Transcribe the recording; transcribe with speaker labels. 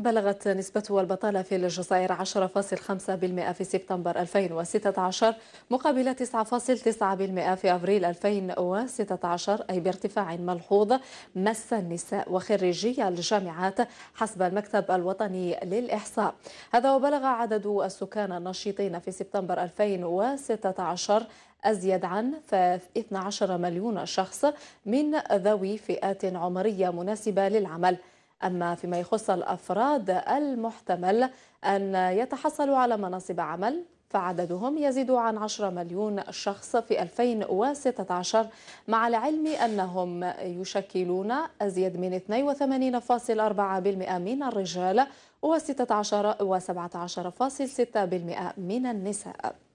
Speaker 1: بلغت نسبة البطالة في الجزائر 10.5% في سبتمبر 2016 مقابل 9.9% في أبريل 2016 أي بارتفاع ملحوظ مس النساء وخريجي الجامعات حسب المكتب الوطني للإحصاء هذا وبلغ عدد السكان النشيطين في سبتمبر 2016 أزيد عن 12 مليون شخص من ذوي فئات عمرية مناسبة للعمل أما فيما يخص الأفراد المحتمل أن يتحصلوا على مناصب عمل فعددهم يزيد عن 10 مليون شخص في 2016 مع العلم أنهم يشكلون أزيد من 82.4% من الرجال و16 و17.6% من النساء